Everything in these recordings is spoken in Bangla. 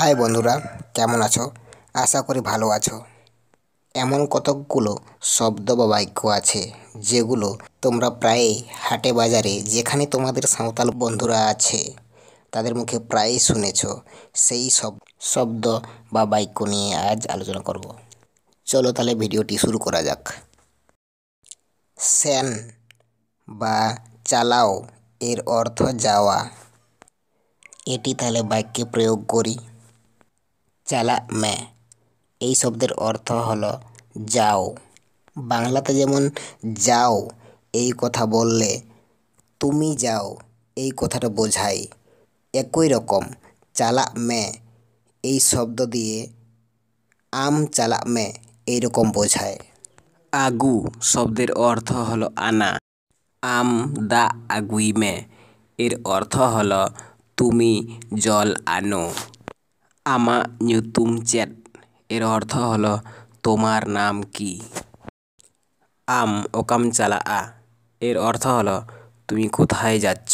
হাই বন্ধুরা কেমন আছো আশা করি ভালো আছো এমন কতকগুলো শব্দ বা বাক্য আছে যেগুলো তোমরা প্রায়ই হাটে বাজারে যেখানে তোমাদের সাঁওতাল বন্ধুরা আছে তাদের মুখে প্রায়ই শুনেছ সেই সব শব্দ বা বাক্য নিয়ে আজ আলোচনা করব চলো তাহলে ভিডিওটি শুরু করা যাক স্যান বা চালাও এর অর্থ যাওয়া এটি তাহলে বাক্যে প্রয়োগ করি চালা মে এই শব্দের অর্থ হল যাও বাংলাতে যেমন যাও এই কথা বললে তুমি যাও এই কথাটা বোঝায় একই রকম চালা মে এই শব্দ দিয়ে আম চালা মে এইরকম বোঝায় আগু শব্দের অর্থ হল আনা আম দা আগুই মে এর অর্থ হল তুমি জল আনো আমা নিউতুম চ্যাট এর অর্থ হল তোমার নাম কি আম ওকাম আ এর অর্থ হল তুমি কোথায় যাচ্ছ?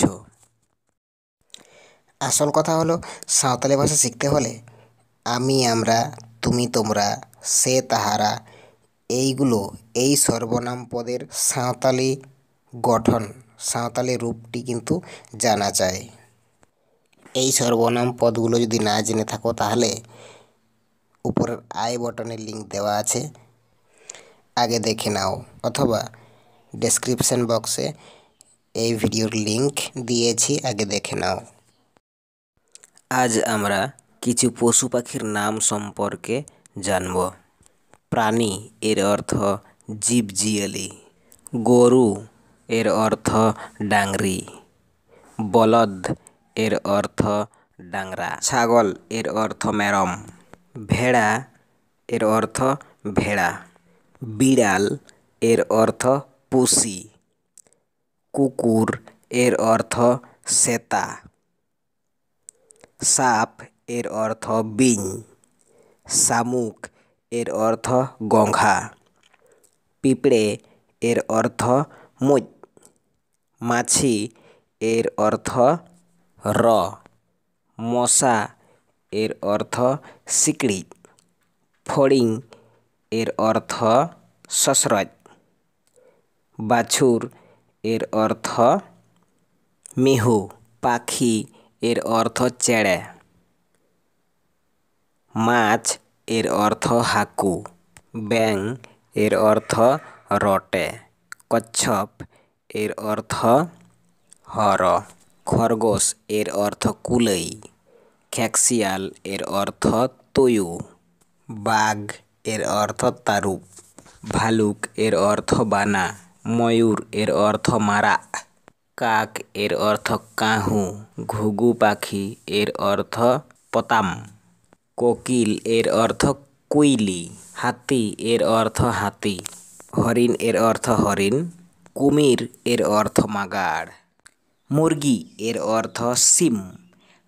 আসল কথা হলো সাঁওতালি ভাষা শিখতে হলে আমি আমরা তুমি তোমরা সে তাহারা এইগুলো এই সর্বনাম পদের সাঁওতালি গঠন সাঁওতালি রূপটি কিন্তু জানা চাই এই সর্বনাম পদগুলো যদি না জেনে থাকো তাহলে উপরের আই বটনের লিঙ্ক দেওয়া আছে আগে দেখে নাও অথবা ডেসক্রিপশান বক্সে এই ভিডিওর লিঙ্ক দিয়েছি আগে দেখে নাও আজ আমরা কিছু পশু পাখির নাম সম্পর্কে জানব প্রাণী এর অর্থ জীবজিয়ালি গরু এর অর্থ ডাংরি বলদ এর অর্থ ডাংরা ছাগল এর অর্থ মেরম ভেড়া এর অর্থ ভেড়া বিড়াল এর অর্থ পুষি কুকুর এর অর্থ শ্বেতা সাপ এর অর্থ বিং শামুক এর অর্থ গঙ্ঘা পিঁপড়ে এর অর্থ মুজ মাছি এর অর্থ র মশা এর অর্থ সিকড়ি ফড়িং এর অর্থ সসরজ বাছুর এর অর্থ মিহু পাখি এর অর্থ চেড়ে মাছ এর অর্থ হাকু ব্যাং এর অর্থ রটে কচ্ছপ এর অর্থ হর খরগোশ এর অর্থ কুলই খ্যাক্সিয়াল এর অর্থ তয়ু বাঘ এর অর্থ তারুপ ভালুক এর অর্থ বানা ময়ূর এর অর্থ মারা কাক এর অর্থ কাহু ঘুঘু পাখি এর অর্থ পতাম কোকিল এর অর্থ কুইলি হাতি এর অর্থ হাতি হরিণ এর অর্থ হরিণ কুমির এর অর্থ মাগাড় মুরগি এর অর্থ সিম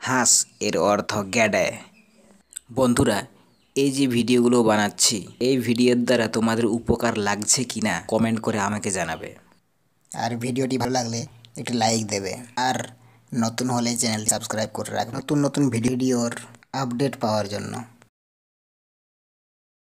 হাঁস এর অর্থ গ্যাডে বন্ধুরা এই যে ভিডিওগুলো বানাচ্ছি এই ভিডিওর দ্বারা তোমাদের উপকার লাগছে কি না কমেন্ট করে আমাকে জানাবে আর ভিডিওটি ভালো লাগলে একটু লাইক দেবে আর নতুন হলে চ্যানেল সাবস্ক্রাইব করে রাখবে নতুন নতুন ভিডিওর আপডেট পাওয়ার জন্য